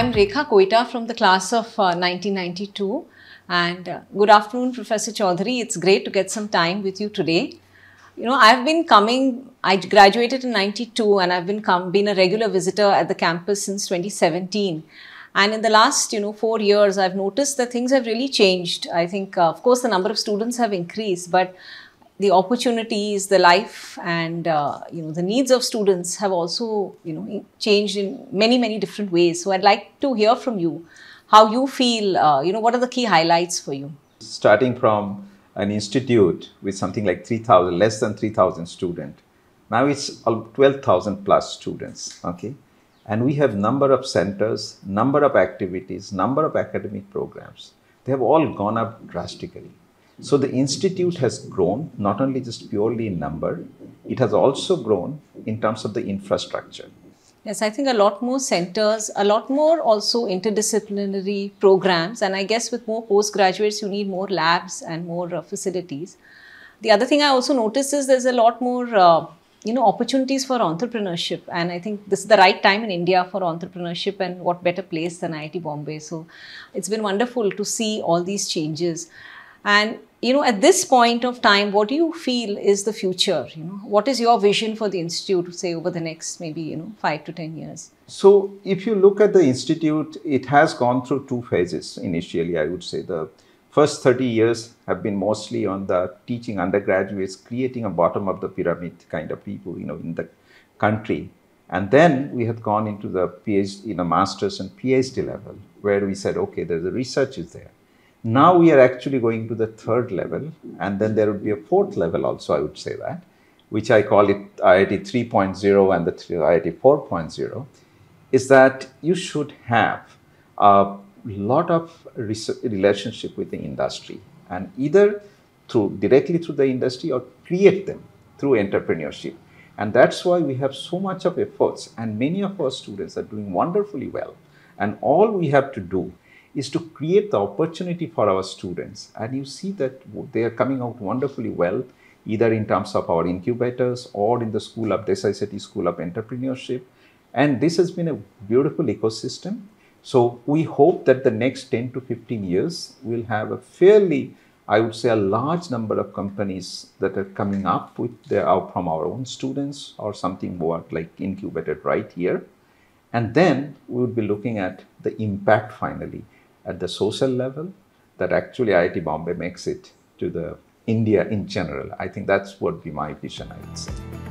I'm Rekha Koita from the class of uh, 1992 and uh, good afternoon Professor Chaudhary. It's great to get some time with you today. You know, I've been coming, I graduated in 92 and I've been come, been a regular visitor at the campus since 2017. And in the last, you know, four years, I've noticed that things have really changed. I think, uh, of course, the number of students have increased, but the opportunities, the life, and uh, you know the needs of students have also you know changed in many many different ways. So I'd like to hear from you how you feel. Uh, you know what are the key highlights for you? Starting from an institute with something like 3,000, less than 3,000 students. Now it's 12,000 plus students. Okay, and we have number of centers, number of activities, number of academic programs. They have all gone up drastically. So the institute has grown not only just purely in number, it has also grown in terms of the infrastructure. Yes, I think a lot more centers, a lot more also interdisciplinary programs, and I guess with more postgraduates, you need more labs and more uh, facilities. The other thing I also noticed is there's a lot more, uh, you know, opportunities for entrepreneurship, and I think this is the right time in India for entrepreneurship, and what better place than IIT Bombay? So, it's been wonderful to see all these changes, and you know, at this point of time, what do you feel is the future? You know, what is your vision for the institute, say, over the next maybe you know five to ten years? So, if you look at the institute, it has gone through two phases. Initially, I would say the first 30 years have been mostly on the teaching undergraduates, creating a bottom of the pyramid kind of people, you know, in the country. And then we had gone into the PhD, you know, master's and PhD level, where we said, okay, there's a research is there now we are actually going to the third level, and then there would be a fourth level also, I would say that, which I call it IIT 3.0 and the IIT 4.0, is that you should have a lot of relationship with the industry and either through directly through the industry or create them through entrepreneurship. And that's why we have so much of efforts and many of our students are doing wonderfully well. And all we have to do is to create the opportunity for our students. And you see that they are coming out wonderfully well, either in terms of our incubators or in the School of Desai City School of Entrepreneurship. And this has been a beautiful ecosystem. So we hope that the next 10 to 15 years, will have a fairly, I would say, a large number of companies that are coming up with their, uh, from our own students or something more like incubated right here. And then we would be looking at the impact finally at the social level that actually IIT Bombay makes it to the India in general. I think that's what be my vision, I would say.